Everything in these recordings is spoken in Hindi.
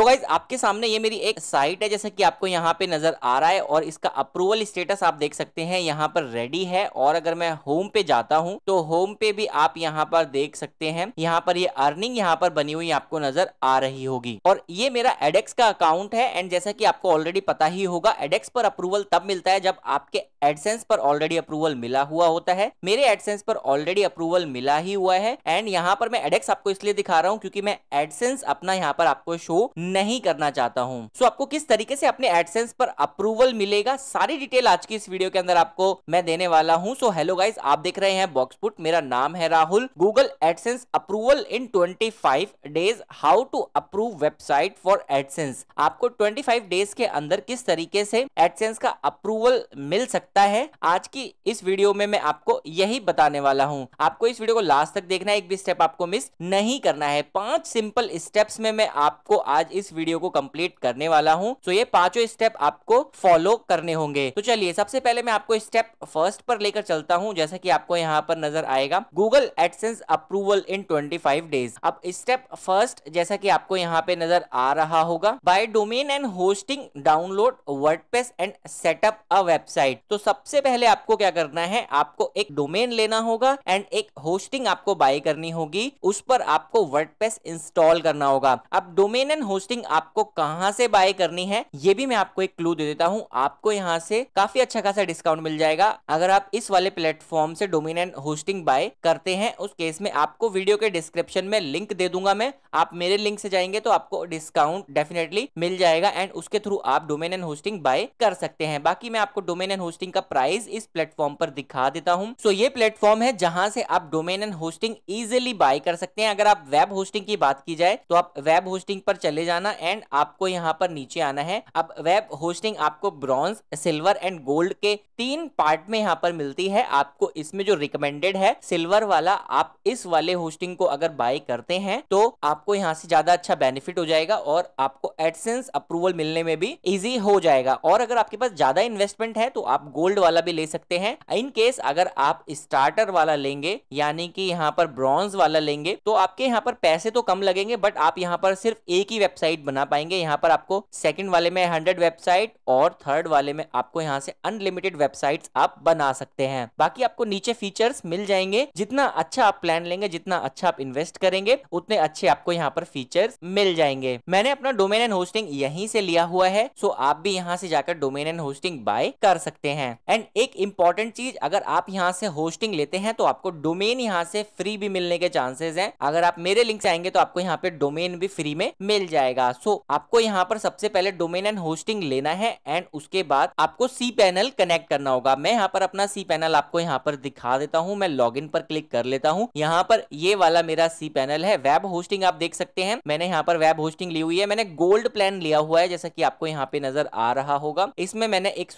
सो so गाइज आपके सामने ये मेरी एक साइट है जैसा कि आपको यहाँ पे नजर आ रहा है और इसका अप्रूवल स्टेटस आप देख सकते हैं यहाँ पर रेडी है और अगर मैं होम पे जाता हूँ तो होम पे भी आप यहाँ पर देख सकते हैं यहाँ पर ये यह अर्निंग यहाँ पर बनी हुई आपको नजर आ रही होगी और ये मेरा एडेक्स का अकाउंट है एंड जैसा की आपको ऑलरेडी पता ही होगा एडेक्स पर अप्रूवल तब मिलता है जब आपके एडसेंस पर ऑलरेडी अप्रूवल मिला हुआ होता है मेरे एडसेंस पर ऑलरेडी अप्रूवल मिला ही हुआ है एंड यहाँ पर मैं एडेक्स आपको इसलिए दिखा रहा हूँ क्योंकि मैं एडसेंस अपना यहाँ पर आपको शो नहीं करना चाहता हूँ सो so, आपको किस तरीके से अपने एडसेंस पर अप्रूवल मिलेगा सारी डिटेल आज की इस वीडियो के अंदर आपको मैं देने वाला हूँ सो हेलो गाइज आप देख रहे हैं बॉक्सपुट मेरा नाम है Rahul Google AdSense approval in 25 days how to approve website for AdSense आपको 25 डेज के अंदर किस तरीके से एडसेंस का अप्रूवल मिल सकता है आज की इस वीडियो में मैं आपको यही बताने वाला हूँ आपको इस वीडियो को लास्ट तक देखना है एक भी स्टेप आपको मिस नहीं करना है पांच सिंपल स्टेप्स में मैं आपको आज इस वीडियो को कंप्लीट करने वाला हूँ तो ये पांचों स्टेप आपको फॉलो करने होंगे तो चलिए सबसे पहले मैं आपको स्टेप फर्स्ट पर लेकर चलता हूँ जैसा की आपको यहाँ पर नजर आएगा Google AdSense approval in twenty days अब स्टेप फर्स्ट जैसा की आपको यहाँ पे नजर आ रहा होगा buy domain and hosting download WordPress and setup a website तो सबसे पहले आपको क्या करना है आपको एक डोमेन लेना होगा एंड एक होस्टिंग आपको बाय करनी होगी उस पर आपको वर्डप्रेस इंस्टॉल करना होगा अब डोमेन एंड होस्टिंग होस्टिंग आपको कहाँ से बाय करनी है ये भी मैं आपको एक क्लू दे देता हूँ आपको यहाँ से काफी अच्छा खासा डिस्काउंट मिल जाएगा अगर आप इस वाले प्लेटफॉर्म से डोमिनेंट होस्टिंग बाय करते हैं उस केस में आपको वीडियो के डिस्क्रिप्शन में लिंक दे दूंगा मैं आप मेरे लिंक से जाएंगे तो आपको डिस्काउंट डेफिनेटली मिल जाएगा एंड उसके थ्रू आप डोमेन एंड होस्टिंग बाय कर सकते हैं बाकी मैं आपको डोमेन एंड होस्टिंग का प्राइस इस प्लेटफॉर्म पर दिखा देता हूँ सो so, ये प्लेटफॉर्म है जहां से आप domain and hosting easily buy कर सकते हैं अगर आप वेब होस्टिंग की बात की जाए तो आप वेब होस्टिंग पर चले जाना एंड आपको यहाँ पर नीचे आना है अब वेब होस्टिंग आपको ब्रॉन्ज सिल्वर एंड गोल्ड के तीन पार्ट में यहाँ पर मिलती है आपको इसमें जो रिकमेंडेड है सिल्वर वाला आप इस वाले होस्टिंग को अगर बाय करते हैं तो आपको यहाँ से ज्यादा अच्छा बेनिफिट हो जाएगा और आपको एडसेंस अप्रूवल मिलने में भी इजी हो जाएगा और अगर आपके पास ज्यादा इन्वेस्टमेंट है तो आप गोल्ड वाला भी ले सकते हैं इन केस अगर आप स्टार्टर वाला लेंगे यानी कि यहाँ पर ब्रॉन्ज वाला लेंगे तो आपके यहाँ पर पैसे तो कम लगेंगे बट आप यहाँ पर सिर्फ एक ही वेबसाइट वेबसाइट बना पाएंगे यहाँ पर आपको सेकंड वाले में हंड्रेड वेबसाइट और थर्ड वाले में आपको यहाँ से अनलिमिटेड वेबसाइट आप बना सकते हैं बाकी आपको नीचे फीचर्स मिल जाएंगे जितना अच्छा आप प्लान लेंगे जितना अच्छा आप इन्वेस्ट करेंगे उतने अच्छे आपको यहाँ पर फीचर्स मिल जाएंगे मैंने अपना डोमेन एंड होस्टिंग यहीं से लिया हुआ है सो आप भी यहाँ से जाकर डोमेन एंड होस्टिंग बाय कर सकते हैं एंड एक इंपॉर्टेंट चीज अगर आप यहाँ से होस्टिंग लेते हैं तो आपको डोमेन यहाँ से फ्री भी मिलने के चांसेस है अगर आप मेरे लिंक से आएंगे तो आपको यहाँ पे डोमेन भी फ्री में मिल जाएगा जाएगा सो so, आपको यहाँ पर सबसे पहले डोमेन एंड होस्टिंग लेना है एंड उसके बाद आपको सी पैनल कनेक्ट करना होगा मैं यहाँ पर अपना सी पैनल आपको यहाँ पर दिखा देता हूँ मैं लॉग पर क्लिक कर लेता हूँ यहाँ पर ये वाला मेरा सी पैनल है वेब होस्टिंग आप देख सकते हैं मैंने यहाँ पर वेब होस्टिंग ली हुई है मैंने गोल्ड प्लान लिया हुआ है जैसा की आपको यहाँ पे नजर आ रहा होगा इसमें मैंने एक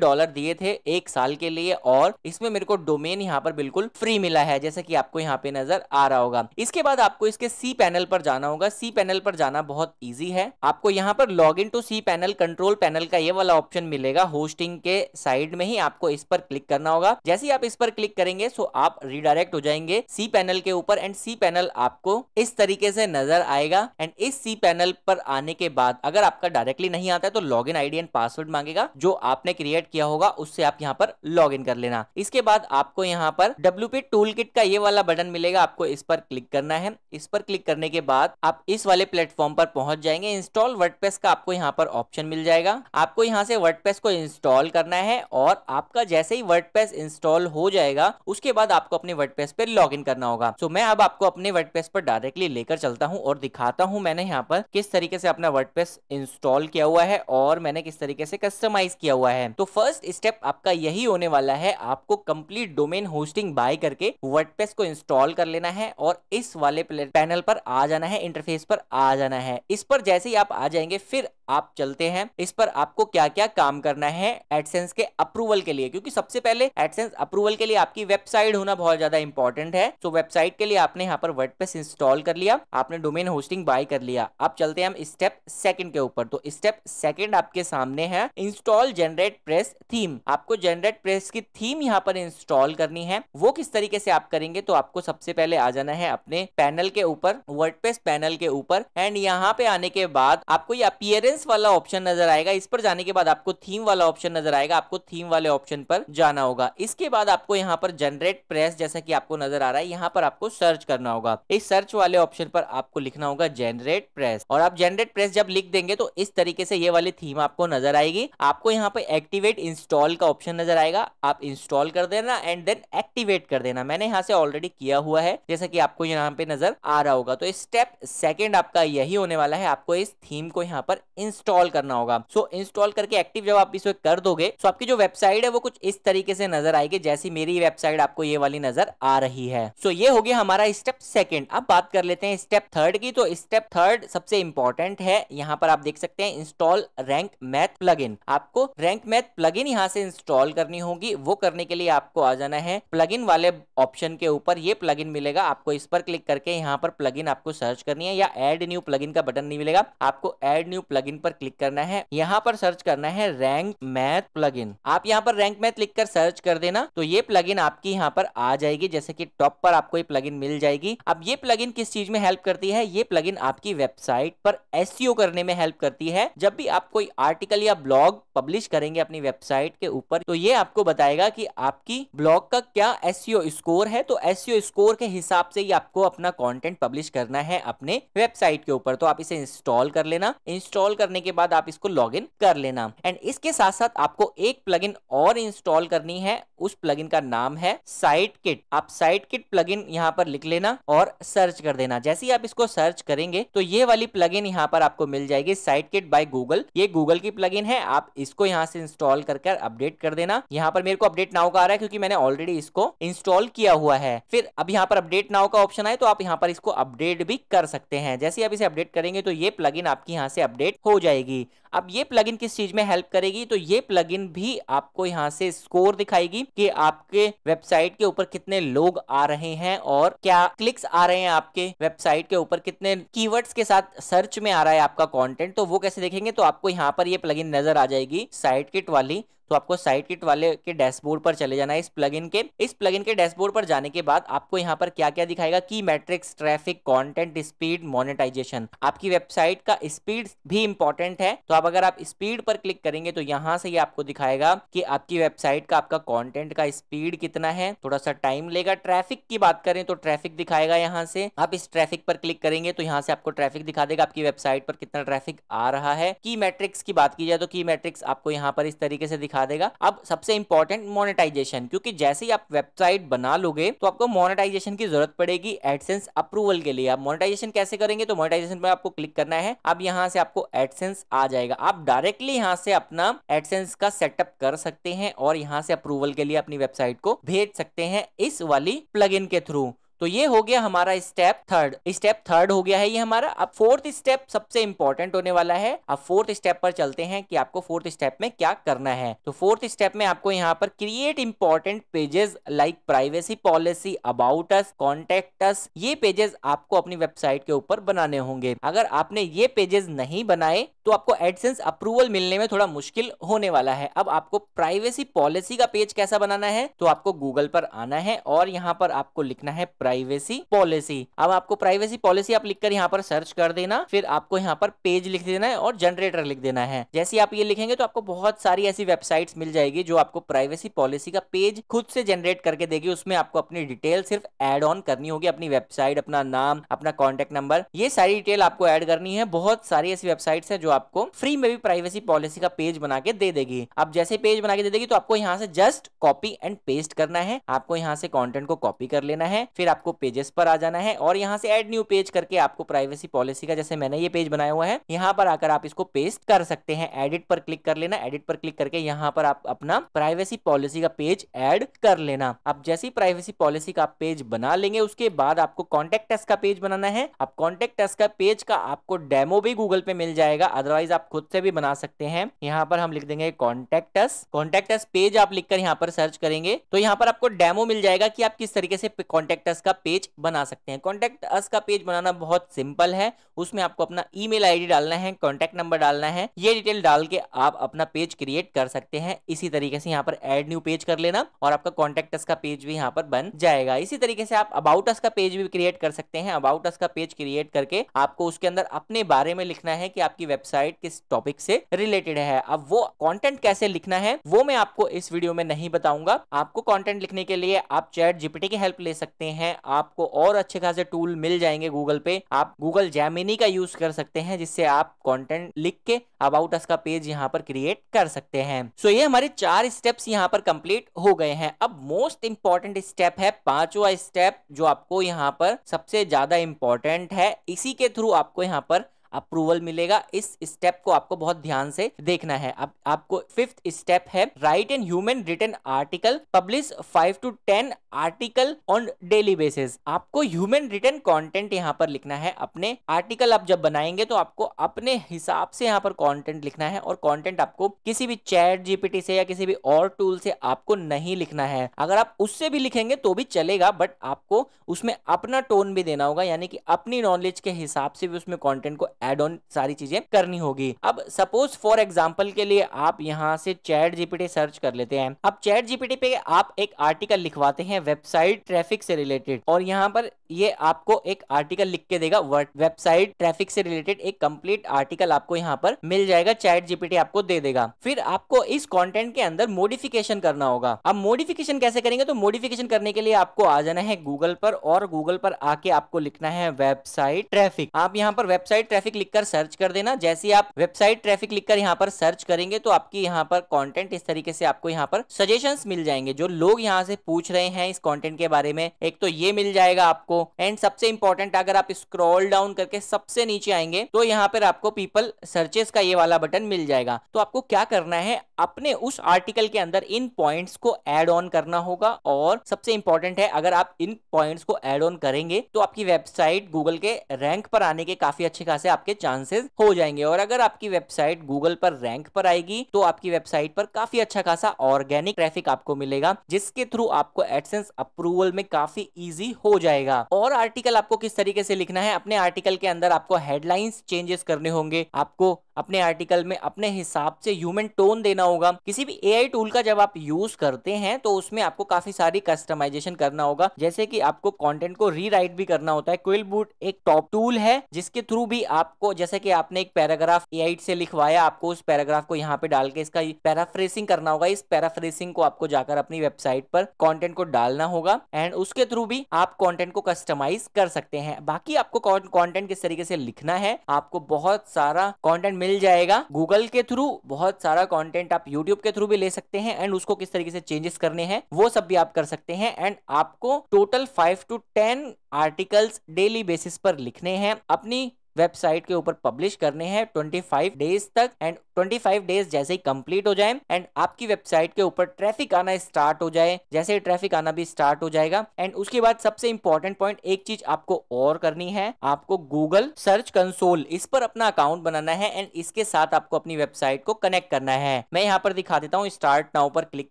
डॉलर दिए थे एक साल के लिए और इसमें मेरे को डोमेन यहाँ पर बिल्कुल फ्री मिला है जैसा कि आपको यहाँ पे नजर आ रहा होगा इसके बाद आपको इसके सी पैनल पर जाना होगा सी पैनल पर जाना बहुत बहुत इजी है आपको यहाँ पर log in to C panel control panel का ये वाला ऑप्शन मिलेगा होस्टिंग के साइड में ही आपको इस पर क्लिक करना होगा जैसे ही आप इस पर क्लिक करेंगे सो आप रिडायरेक्ट हो जाएंगे सी पैनल के ऊपर एंड सी पैनल आपको इस तरीके से नजर आएगा एंड इस सी पैनल पर आने के बाद अगर आपका डायरेक्टली नहीं आता है तो लॉग इन एंड पासवर्ड मांगेगा जो आपने क्रिएट किया होगा उससे आप यहाँ पर लॉग कर लेना इसके बाद आपको यहाँ पर डब्ल्यूपी टूल का ये वाला बटन मिलेगा आपको इस पर क्लिक करना है इस पर क्लिक करने के बाद आप इस वाले प्लेटफॉर्म पर पहुंच पहुंच जाएंगे इंस्टॉल वर्डपेस का आपको यहाँ पर ऑप्शन मिल जाएगा आपको यहाँ से वर्डपेस को इंस्टॉल करना है और आपका जैसे ही वर्डप्रेस इंस्टॉल हो जाएगा उसके बाद आपको अपने वर्डप्रेस पे लॉग करना होगा सो मैं अब आपको अपने वर्डप्रेस पर डायरेक्टली लेकर चलता हूँ और दिखाता हूँ मैंने यहाँ पर किस तरीके से अपना वर्ड इंस्टॉल किया हुआ है और मैंने किस तरीके से कस्टमाइज किया हुआ है तो फर्स्ट स्टेप आपका यही होने वाला है आपको कंप्लीट डोमेन होस्टिंग बाय करके वर्डपेस को इंस्टॉल कर लेना है और इस वाले पैनल पर आ जाना है इंटरफेस पर आ जाना है इस पर जैसे ही आप आ जाएंगे फिर आप चलते हैं इस पर आपको क्या क्या काम करना है एडसेंस के अप्रूवल के लिए क्योंकि सबसे पहले एडसेंस अप्रूवल के लिए आपकी वेबसाइट होना बहुत ज्यादा इंपॉर्टेंट है तो वेबसाइट के लिए आपने यहाँ पर वर्डप्रेस इंस्टॉल कर लिया आपने डोमेन होस्टिंग बाय कर लिया आप चलते हैं हम स्टेप सेकंड के ऊपर तो स्टेप सेकंड आपके सामने है इंस्टॉल जनरेट प्रेस थीम आपको जनरेट प्रेस की थीम यहाँ पर इंस्टॉल करनी है वो किस तरीके से आप करेंगे तो आपको सबसे पहले आ जाना है अपने पैनल के ऊपर वर्डप्रेस पैनल के ऊपर एंड यहाँ पे आने के बाद आपको ये अपियरेंस एस वाला ऑप्शन नजर आएगा इस पर जाने के बाद आपको थीम वाला ऑप्शन नजर आएगा आपको थीम वाले ऑप्शन पर जाना होगा इसके बाद आपको यहाँ पर जनरेट प्रेस जैसा की आपको नजर आ रहा है यहाँ पर आपको सर्च करना होगा इस सर्च वाले ऑप्शन पर आपको लिखना होगा जनरेट प्रेस और आप जनरेट प्रेस जब लिख देंगे तो इस तरीके से ये वाली थीम आपको नजर आएगी आपको यहाँ पर एक्टिवेट इंस्टॉल का ऑप्शन नजर आएगा आप इंस्टॉल कर देना एंड देन एक्टिवेट कर देना मैंने यहाँ से ऑलरेडी किया हुआ है जैसा कि आपको यहाँ पे नजर आ रहा होगा तो स्टेप सेकंड आपका यही होने वाला है आपको इस थीम को यहाँ पर इंस्टॉल करना होगा सो इंस्टॉल करके एक्टिव जब आप इसे कर दोगे so आपकी जो वेबसाइट है वो कुछ इस तरीके से नजर आएगी जैसी मेरी वेबसाइट आपको ये वाली नजर आ रही है सो ये हो गया हमारा स्टेप सेकेंड अब बात कर लेते हैं स्टेप थर्ड की तो स्टेप थर्ड सबसे इंपॉर्टेंट है यहाँ पर आप देख सकते हैं इंस्टॉल रैंक मैथ प्लग आपको रैंक मैथ प्लग यहाँ से इंस्टॉल करनी होगी वो करने के लिए आपको आ जाना है प्लग वाले ऑप्शन के ऊपर ये प्लग मिलेगा आपको इस पर क्लिक करके यहाँ पर प्लग आपको सर्च करनी है या एड न्यू प्लग का बटन नहीं मिलेगा आपको एड न्यू प्लग प्लगइन पर क्लिक करना है यहाँ पर सर्च करना है रैंक मैथ प्लगइन आप यहाँ पर रैंक मैथ लिखकर सर्च कर देना तो ये प्लगइन आपकी यहाँ पर आ जाएगी जैसे कि टॉप पर आपको ये प्लगइन मिल जाएगी अब ये प्लगइन किस चीज में हेल्प करती है ये प्लगइन आपकी वेबसाइट पर एस e करने में हेल्प करती है जब भी आप कोई आर्टिकल या ब्लॉग पब्लिश करेंगे अपनी वेबसाइट के ऊपर तो ये आपको बताएगा की आपकी ब्लॉग का क्या एस स्कोर e है तो एस स्कोर e के हिसाब से ही आपको अपना कॉन्टेंट पब्लिश करना है अपने वेबसाइट के ऊपर तो आप इसे इंस्टॉल कर लेना इंस्टॉल करने के बाद आप इसको लॉग कर लेना एंड इसके साथ साथ आपको एक प्लग और इंस्टॉल करनी है उस प्लग का नाम है साइट किट आप साइट किट प्लग इन पर लिख लेना और सर्च कर देना जैसे ही आप इसको सर्च करेंगे तो ये वाली प्लगइन यहाँ पर आपको मिल जाएगी साइट किट बाई गूगल ये गूगल की प्लग है आप इसको यहाँ से इंस्टॉल कर अपडेट कर देना यहाँ पर मेरे को अपडेट नाउ का आ रहा है क्योंकि मैंने ऑलरेडी इसको इंस्टॉल किया हुआ है फिर अब यहाँ पर अपडेट नाउ का ऑप्शन आए तो आप यहाँ पर इसको अपडेट भी कर सकते हैं जैसे आप इसे अपडेट करेंगे तो ये प्लग आपकी यहाँ से अपडेट हो हो जाएगी अब ये प्लगइन किस चीज में हेल्प करेगी तो ये प्लगइन भी आपको यहाँ से स्कोर दिखाएगी कि आपके वेबसाइट के ऊपर कितने लोग आ रहे हैं और क्या क्लिक्स आ रहे हैं आपके वेबसाइट के ऊपर कितने कीवर्ड्स के साथ सर्च में आ रहा है आपका कंटेंट तो वो कैसे देखेंगे तो आपको यहाँ पर ये प्लगइन नजर आ जाएगी साइट किट वाली तो आपको साइट किट वाले के डैशबोर्ड पर चले जाना है इस प्लग के इस प्लग के डैशबोर्ड पर जाने के बाद आपको यहाँ पर क्या क्या दिखाएगा की metrics traffic content speed monetization आपकी वेबसाइट का स्पीड भी इंपॉर्टेंट है तो आप अगर आप स्पीड पर क्लिक करेंगे तो यहाँ से ये आपको दिखाएगा कि आपकी वेबसाइट का आपका कंटेंट का स्पीड कितना है थोड़ा सा टाइम लेगा ट्रैफिक की बात करें तो ट्रैफिक दिखाएगा यहाँ से आप इस ट्रैफिक पर क्लिक करेंगे तो यहाँ से आपको ट्रैफिक दिखा देगा आपकी वेबसाइट पर कितना ट्रैफिक आ रहा है की मैट्रिक्स की बात की जाए तो की मैट्रिक्स आपको यहाँ पर इस तरीके से दिखा दिखा देगा अब सबसे इंपॉर्टेंट मोनेटाइजेशन क्योंकि जैसे ही आप वेबसाइट बना लोगे तो आपको मोनेटाइजेशन की जरूरत पड़ेगी एडसेंस अप्रूवल के लिए आप मोनेटाइजेशन कैसे करेंगे तो मोनेटाइजेशन पर आपको क्लिक करना है अब यहाँ से आपको एडसेंस आ जाएगा आप डायरेक्टली यहाँ से अपना एडसेंस का सेटअप कर सकते हैं और यहाँ से अप्रूवल के लिए अपनी वेबसाइट को भेज सकते हैं इस वाली प्लग के थ्रू तो ये हो गया हमारा स्टेप थर्ड स्टेप थर्ड हो गया है ये हमारा अब फोर्थ स्टेप सबसे इंपॉर्टेंट होने वाला है अब फोर्थ स्टेप पर चलते हैं कि आपको फोर्थ स्टेप में क्या करना है तो फोर्थ स्टेप में आपको यहाँ पर create important pages like privacy policy about us contact us ये पेजेस आपको अपनी वेबसाइट के ऊपर बनाने होंगे अगर आपने ये पेजेस नहीं बनाए तो आपको एडसेंस अप्रूवल मिलने में थोड़ा मुश्किल होने वाला है अब आपको प्राइवेसी पॉलिसी का पेज कैसा बनाना है तो आपको गूगल पर आना है और यहाँ पर आपको लिखना है प्राइवेसी पॉलिसी अब आपको प्राइवेसी पॉलिसी आप लिखकर यहाँ पर सर्च कर देना फिर आपको यहाँ पर पेज लिख देना है और जनरेटर लिख देना है जैसे आप ये लिखेंगे तो आपको बहुत सारी ऐसी वेबसाइट्स मिल जाएगी जो आपको प्राइवेसी पॉलिसी का पेज खुद से जनरेट करके देगी उसमें आपको अपनी डिटेल सिर्फ एड ऑन करनी होगी अपनी वेबसाइट अपना नाम अपना कॉन्टेक्ट नंबर ये सारी डिटेल आपको एड करनी है बहुत सारी ऐसी वेबसाइट्स है जो आपको फ्री में भी प्राइवेसी पॉलिसी का पेज बना के दे देगी अब जैसे पेज बना के दे देगी तो आपको यहाँ से जस्ट कॉपी एंड पेस्ट करना है आपको यहाँ से कॉन्टेंट को कॉपी कर लेना है फिर आप आपको पेजेस पर आ जाना है और यहाँ से एड न्यू पेज करके आपको प्राइवेसी पॉलिसी का जैसे मैंने ये पेज बनाया हुआ है यहाँ पर आकर आप इसको पेस्ट कर सकते हैं एडिट पर क्लिक कर लेना एडिट पर क्लिक करके यहाँ पर आप अपना प्राइवेसी पॉलिसी का पेज एड कर लेना आप जैसी प्राइवेसी पॉलिसी का पेज बना लेंगे उसके बाद आपको कॉन्टेक्ट का पेज बनाना है अब कॉन्टेक्ट का पेज का आपको डेमो भी गूगल पे मिल जाएगा अदरवाइज आप खुद से भी बना सकते हैं यहाँ पर हम लिख देंगे कॉन्टेक्ट कॉन्टेक्ट पेज आप लिखकर यहाँ पर सर्च करेंगे तो यहाँ पर आपको डेमो मिल जाएगा कि आप किस तरीके से कॉन्टेक्ट का का पेज बना सकते हैं कॉन्टैक्ट अस का पेज बनाना बहुत सिंपल है उसमें आपको अपना ईमेल आईडी डालना है कॉन्टैक्ट नंबर डालना है ये डिटेल डाल के आप अपना पेज क्रिएट कर सकते हैं इसी तरीके से यहाँ पर एड न्यू पेज कर लेना और आपका कॉन्टैक्ट अस का पेज भी यहाँ पर बन जाएगा इसी तरीके से आप अबाउट अस का पेज भी क्रिएट कर सकते हैं अबाउट अस का पेज क्रिएट करके आपको उसके अंदर अपने बारे में लिखना है कि आपकी वेबसाइट किस टॉपिक से रिलेटेड है अब वो कंटेंट कैसे लिखना है वो मैं आपको इस वीडियो में नहीं बताऊंगा आपको कंटेंट लिखने के लिए आप चैट जीपीटी की हेल्प ले सकते हैं है आपको और अच्छे खासे टूल मिल जाएंगे गूगल पे आप गूगल जैमिनी का यूज कर सकते हैं जिससे आप कंटेंट लिख के अबाउट अस का पेज यहाँ पर क्रिएट कर सकते हैं सो so, ये हमारे चार स्टेप्स यहाँ पर कंप्लीट हो गए हैं अब मोस्ट इंपॉर्टेंट स्टेप है पांचवा स्टेप जो आपको यहाँ पर सबसे ज्यादा इम्पोर्टेंट है इसी के थ्रू आपको यहाँ पर अप्रूवल मिलेगा इस स्टेप को आपको बहुत ध्यान से देखना है अब आपको फिफ्थ स्टेप है write an human written article publish five to ten article on daily basis आपको ह्यूमन रिटर्न कॉन्टेंट यहाँ पर लिखना है अपने आर्टिकल आप जब बनाएंगे तो आपको अपने हिसाब से यहाँ पर कॉन्टेंट लिखना है और कॉन्टेंट आपको किसी भी चैट जीपीटी से या किसी भी और टूल से आपको नहीं लिखना है अगर आप उससे भी लिखेंगे तो भी चलेगा बट आपको उसमें अपना टोन भी देना होगा यानी कि अपनी नॉलेज के हिसाब से भी उसमें कॉन्टेंट को एड ऑन सारी चीजें करनी होगी अब सपोज फॉर एग्जाम्पल के लिए आप यहाँ से चैट जीपीटी सर्च कर लेते हैं अब चैट जीपीटी पे आप एक आर्टिकल लिखवाते हैं वेबसाइट ट्रैफिक से रिलेटेड और यहाँ पर ये आपको एक आर्टिकल लिख के देगा वेबसाइट ट्रैफिक से रिलेटेड एक कंप्लीट आर्टिकल आपको यहाँ पर मिल जाएगा चैट जीपीटी आपको दे देगा फिर आपको इस कंटेंट के अंदर मोडिफिकेशन करना होगा अब मोडिफिकेशन कैसे करेंगे तो मोडिफिकेशन करने के लिए आपको आ जाना है गूगल पर और गूगल पर आके आपको लिखना है वेबसाइट ट्रैफिक आप यहाँ पर वेबसाइट ट्रैफिक ट्रैफिक लिखकर सर्च कर देना जैसे आप वेबसाइट ट्रैफिक लिखकर यहाँ पर सर्च करेंगे तो आपकी यहाँ पर कॉन्टेंट इस तरीके से आपको यहाँ पर सजेशन मिल जाएंगे जो लोग यहाँ से पूछ रहे हैं इस कॉन्टेंट के बारे में एक तो ये मिल जाएगा आपको एंड सबसे इंपॉर्टेंट अगर आप स्क्रॉल डाउन करके सबसे नीचे आएंगे तो यहाँ पर आपको पीपल सर्चेस का ये वाला बटन मिल जाएगा तो आपको क्या करना है अपने उस आर्टिकल के अंदर इन पॉइंट्स को एड ऑन करना होगा और सबसे इंपॉर्टेंट है अगर आप इन पॉइंट्स को एड ऑन करेंगे तो आपकी वेबसाइट गूगल के रैंक पर आने के काफी अच्छे खासे आप आपके चांसेस हो जाएंगे और अगर आपकी वेबसाइट गूगल पर रैंक पर आएगी तो आपकी वेबसाइट पर काफी अच्छा खासा ऑर्गेनिक ट्रैफिक आपको मिलेगा जिसके थ्रू आपको एडसेंस अप्रूवल में काफी इजी हो जाएगा और आर्टिकल आपको किस तरीके से लिखना है अपने आर्टिकल के अंदर आपको हेडलाइंस चेंजेस करने होंगे आपको अपने आर्टिकल में अपने हिसाब से ह्यूमन टोन देना होगा किसी भी एआई टूल का जब आप यूज करते हैं तो उसमें आपको काफी सारी कस्टमाइजेशन करना होगा जैसे कि आपको कंटेंट को रीराइट भी करना होता है क्विल बूट एक टॉप टूल है जिसके थ्रू भी आपको जैसे कि आपने एक पैराग्राफ एआई से लिखवाया आपको उस पैराग्राफ को यहाँ पे डाल के इसका पैराफ्रेसिंग करना होगा इस पैराफ्रेसिंग को आपको जाकर अपनी वेबसाइट पर कॉन्टेंट को डालना होगा एंड उसके थ्रू भी आप कॉन्टेंट को कस्टमाइज कर सकते हैं बाकी आपको कॉन्टेंट किस तरीके से लिखना है आपको बहुत सारा कॉन्टेंट मिल जाएगा गूगल के थ्रू बहुत सारा कॉन्टेंट आप यूट्यूब के थ्रू भी ले सकते हैं एंड उसको किस तरीके से चेंजेस करने हैं वो सब भी आप कर सकते हैं एंड आपको total five to ten articles daily basis पर लिखने हैं अपनी वेबसाइट के ऊपर पब्लिश करने हैं 25 डेज तक एंड 25 डेज जैसे ही कंप्लीट हो जाए एंड आपकी वेबसाइट के ऊपर ट्रैफिक आना स्टार्ट हो जाए जैसे ही ट्रैफिक आना भी स्टार्ट हो जाएगा एंड उसके बाद सबसे इंपॉर्टेंट पॉइंट एक चीज आपको और करनी है आपको गूगल सर्च कंसोल इस पर अपना अकाउंट बनाना है एंड इसके साथ आपको अपनी वेबसाइट को कनेक्ट करना है मैं यहाँ पर दिखा देता हूँ स्टार्ट नाउ पर क्लिक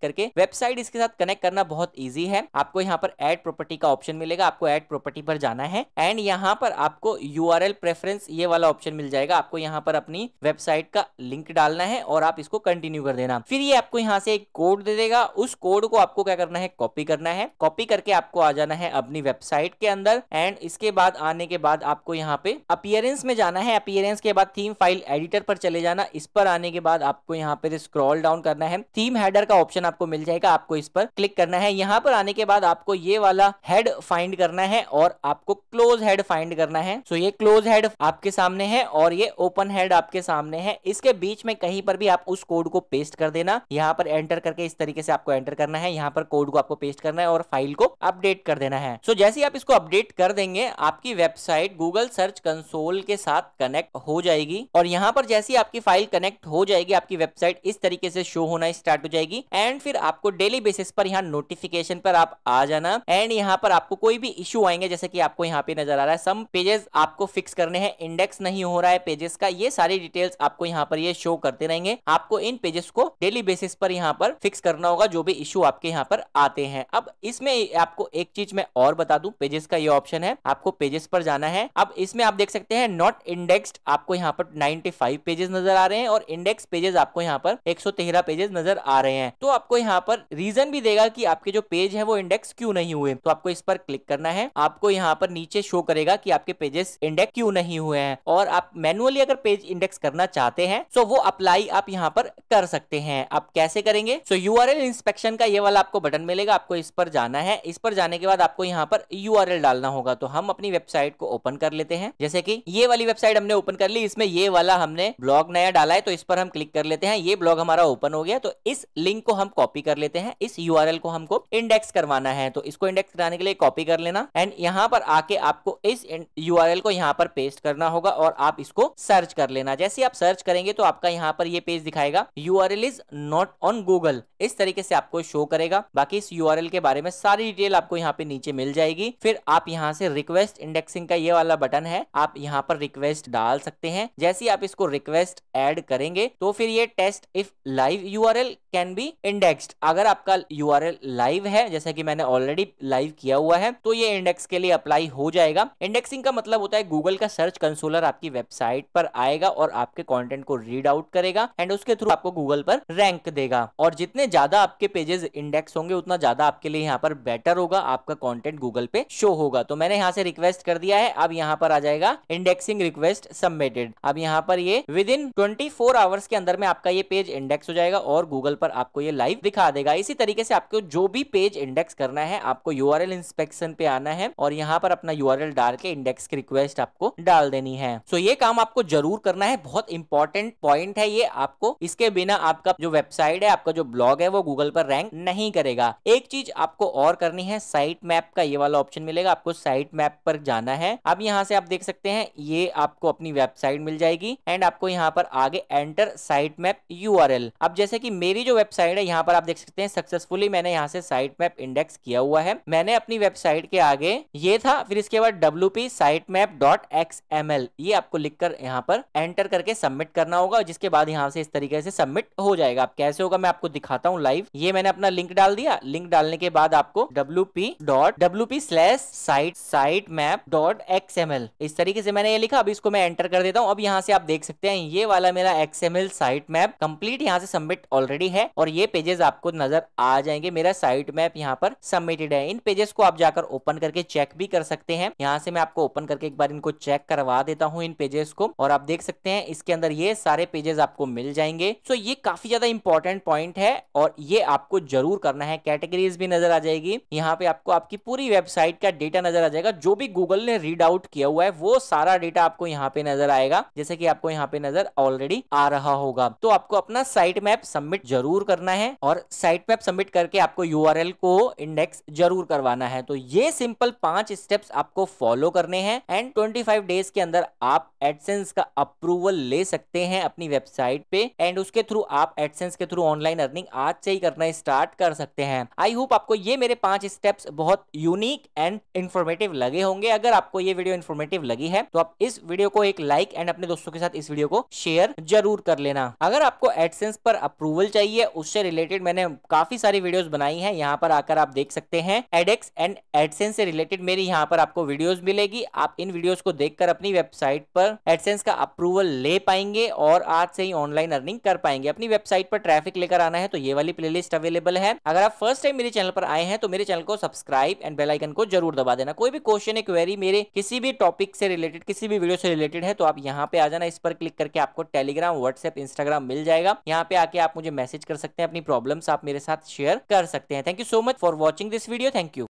करके वेबसाइट इसके साथ कनेक्ट करना बहुत ईजी है आपको यहाँ पर एड प्रॉपर्टी का ऑप्शन मिलेगा आपको एड प्रॉपर्टी पर जाना है एंड यहाँ पर आपको U R L preference friends ये वाला ऑप्शन मिल जाएगा आपको यहाँ पर अपनी वेबसाइट का लिंक डालना है और आप इसको कंटिन्यू कर देना फिर ये आपको यहाँ से एक कोड दे देगा उस कोड को आपको क्या करना है कॉपी करना है कॉपी करके आपको आ जाना है अपनी वेबसाइट के अंदर एंड इसके बाद आने के बाद आपको यहाँ पे अपियरेंस में जाना है अपियरेंस के बाद थीम फाइल एडिटर पर चले जाना इस पर आने के बाद आपको यहाँ पे स्क्रॉल डाउन करना है थीम हेडर का ऑप्शन आपको मिल जाएगा आपको इस पर क्लिक करना है यहाँ पर आने के बाद आपको ये वाला हेड फाइंड करना है और आपको क्लोज हेड फाइंड करना है सो ये क्लोज हेड आपके सामने है और ये ओपन हेड आपके सामने है इसके बीच में कहीं पर भी आप उस कोड को पेस्ट कर देना यहाँ पर एंटर करके इस तरीके से आपको एंटर करना है यहाँ पर कोड को आपको पेस्ट करना है और फाइल को अपडेट कर देना है सो so, जैसे आप इसको अपडेट कर देंगे आपकी वेबसाइट गूगल सर्च कंसोल के साथ कनेक्ट हो जाएगी और यहाँ पर जैसी आपकी फाइल कनेक्ट हो जाएगी आपकी वेबसाइट इस तरीके से शो होना स्टार्ट हो जाएगी एंड फिर आपको डेली बेसिस पर यहाँ नोटिफिकेशन पर आप आ जाना एंड यहाँ पर आपको कोई भी इश्यू आएंगे जैसे कि आपको यहाँ पे नजर आ रहा है सम पेजेस आपको फिक्स करने हैं है इंडेक्स नहीं हो रहा है पेजेस का ये सारी डिटेल्स आपको यहाँ पर ये शो करते रहेंगे आपको इन पेजेस को डेली बेसिस पर यहाँ पर फिक्स करना होगा जो भी इश्यू आपके यहाँ पर आते हैं अब इसमें आपको एक चीज मैं और बता दू पेजेस का ये ऑप्शन है आपको पेजेस पर जाना है अब इसमें आप देख सकते हैं नॉट इंडेक्सड आपको यहाँ पर नाइनटी पेजेस नजर आ रहे हैं और इंडेक्स पेजेस आपको यहाँ पर एक पेजेस नजर आ रहे हैं तो आपको यहाँ पर रीजन भी देगा की आपके जो पेज है वो इंडेक्स क्यूँ नहीं हुए तो आपको इस पर क्लिक करना है आपको यहाँ पर नीचे शो करेगा की आपके पेजेस इंडेक्स क्यूँ नहीं हुए हैं और आप मैनुअली अगर पेज इंडेक्स करना चाहते हैं तो वो अप्लाई आप यहाँ पर कर सकते हैं आप कैसे करेंगे सो यू इंस्पेक्शन का ये वाला आपको बटन मिलेगा आपको इस पर जाना है इस पर जाने के बाद आपको यहाँ पर यू डालना होगा तो हम अपनी वेबसाइट को ओपन कर लेते हैं जैसे की ये वाली वेबसाइट हमने ओपन कर ली इसमें ये वाला हमने ब्लॉग नया डाला है तो इस पर हम क्लिक कर लेते हैं ये ब्लॉग हमारा ओपन हो गया तो इस लिंक को हम कॉपी कर लेते हैं इस यू को हमको इंडेक्स करवाना है तो इसको इंडेक्स कराने के लिए कॉपी कर लेना एंड यहाँ पर आके आपको इस यू को यहाँ पर पेस्ट कर करना होगा और आप इसको सर्च कर लेना जैसे आप सर्च करेंगे तो आपका यहाँ पर ये पेज दिखाएगा U R L is not on Google इस तरीके से आपको शो करेगा बाकी इस यू के बारे में सारी डिटेल आपको यहाँ पे नीचे मिल जाएगी फिर आप यहाँ से रिक्वेस्ट इंडेक्सिंग का ये वाला बटन है आप यहाँ पर रिक्वेस्ट डाल सकते हैं जैसे आप इसको रिक्वेस्ट एड करेंगे तो फिर ये test if live you can be indexed अगर आपका यू लाइव है जैसा कि मैंने ऑलरेडी लाइव किया हुआ है तो ये इंडेक्स के लिए अप्लाई हो जाएगा इंडेक्सिंग का मतलब होता है गूगल का सर्च कंसोलर आपकी वेबसाइट पर आएगा और आपके कंटेंट को रीड आउट करेगा एंड उसके थ्रू आपको गूगल पर रैंक देगा और जितने ज्यादा आपके पेजेस इंडेक्स होंगे उतना ज्यादा आपके लिए यहाँ पर बेटर होगा आपका कॉन्टेंट गूगल पे शो होगा तो मैंने यहाँ से रिक्वेस्ट कर दिया है अब यहाँ पर आ जाएगा इंडेक्सिंग रिक्वेस्ट सबमिटेड अब यहाँ पर ये विद इन ट्वेंटी आवर्स के अंदर में आपका ये पेज इंडेक्स हो जाएगा और गूगल पर आपको ये लाइव दिखा देगा इसी तरीके से आपको जो भी पेज इंडेक्स करना है आपको यूआरएल इंस्पेक्शन पे आना है और यहाँ पर अपना यूआरएल डाल के इंडेक्स की रिक्वेस्ट आपको डाल देनी है सो ये काम आपको जरूर करना है बहुत इंपॉर्टेंट पॉइंट है ये आपको इसके बिना आपका जो वेबसाइट है आपका जो ब्लॉग है वो गूगल पर रैंक नहीं करेगा एक चीज आपको और करनी है साइट मैप का ये वाला ऑप्शन मिलेगा आपको साइट मैप पर जाना है अब यहाँ से आप देख सकते हैं ये आपको अपनी वेबसाइट मिल जाएगी एंड आपको यहाँ पर आगे एंटर साइट मैप यू अब जैसे कि मेरी जो वेबसाइट है यहाँ पर आप देख सकते हैं सक्सेसफुली मैंने यहाँ से साइट मैप इंडेक्स किया हुआ है मैंने अपनी वेबसाइट के आगे ये था फिर इसके बाद W P site map dot X M ये आपको लिखकर यहाँ पर एंटर करके सबमिट करना होगा जिसके बाद यहाँ से इस तरीके से सबमिट हो जाएगा आप कैसे होगा मैं आपको दिखाता हूँ लाइव ये मैंने अपना लिंक डाल दिया लिंक डालने के बाद आपको W P dot W P slash site site map dot X M L इस तरीके से मैंने ये लिखा अभी इसको मैं एंटर कर देता हूँ अब यहाँ से आप देख सकते हैं ये वाला मेरा X M L site map complete यहाँ से सबमिट ऑलरेडी है और ये पेजेस आपको नजर आ जाएंगे मेरा साइट मैप यहाँ पर सबमिटेड है इन पेजेस को आप जाकर ओपन करके चेक भी कर सकते हैं यहाँ से मैं आपको ओपन करके एक बार इनको चेक करा करवा देता हूँ इन पेजेस को और आप देख सकते हैं इसके अंदर ये सारे पेजेस आपको मिल जाएंगे सो ये काफी ज्यादा इंपॉर्टेंट पॉइंट है और ये आपको जरूर करना है कैटेगरीज भी नजर आ जाएगी यहाँ पे आपको आपकी पूरी वेबसाइट का डेटा नजर आ जाएगा जो भी गूगल ने रीड आउट किया हुआ है वो सारा डेटा आपको यहाँ पे नजर आएगा जैसे कि आपको यहाँ पे नजर ऑलरेडी आ रहा होगा तो आपको अपना साइट मैप सबमिट जरूर करना है और साइट मैप सबमिट करके आपको यू को इंडेक्स जरूर करवाना है तो ये सिंपल पांच स्टेप्स आपको फॉलो करने हैं एंड ट्वेंटी डेज जिसके अंदर आप एडसेंस का अप्रूवल ले सकते हैं अपनी वेबसाइट पे एंड उसके थ्रू आप एडसेंस के थ्रू ऑनलाइन अर्निंग आज से ही करना स्टार्ट कर सकते हैं आई होप आपको ये मेरे पांच स्टेप्स बहुत यूनिक एंड इन्फॉर्मेटिव लगे होंगे अगर आपको ये वीडियो इन्फॉर्मेटिव लगी है तो आप इस वीडियो को एक लाइक एंड अपने दोस्तों के साथ इस वीडियो को शेयर जरूर कर लेना अगर आपको एडसेंस पर अप्रूवल चाहिए उससे रिलेटेड मैंने काफी सारी वीडियोस बनाई हैं यहाँ पर आकर आप देख सकते हैं एडेक्स एंड एडसेंस से रिलेटेड मेरी यहाँ पर आपको वीडियोस मिलेगी आप इन वीडियोस को देखकर अपनी वेबसाइट पर एडसेंस का अप्रूवल ले पाएंगे और आज से ही ऑनलाइन अर्निंग कर पाएंगे अपनी वेबसाइट पर ट्रैफिक लेकर आना है तो ये वाली प्लेलिस्ट अवेलेबल है अगर आप फर्स्ट टाइम मेरे चैनल पर आए हैं तो मेरे चैनल को सब्सक्राइब एंड बेलाइकन को जरूर दबा देना कोई भी क्वेश्चन है क्वेरी मेरे किसी भी टॉपिक से रिलेटेड किसी भी वीडियो से रिलेटेड है तो आप यहाँ पे आ जाना इस पर क्लिक करके आपको टेलीग्राम व्हाट्सएप इंस्टाग्राम मिल जाएगा यहाँ पे आके आप मुझे मैसेज कर सकते हैं अपनी प्रॉब्लम्स आप मेरे साथ शेयर कर सकते हैं thank you so much for watching this video thank you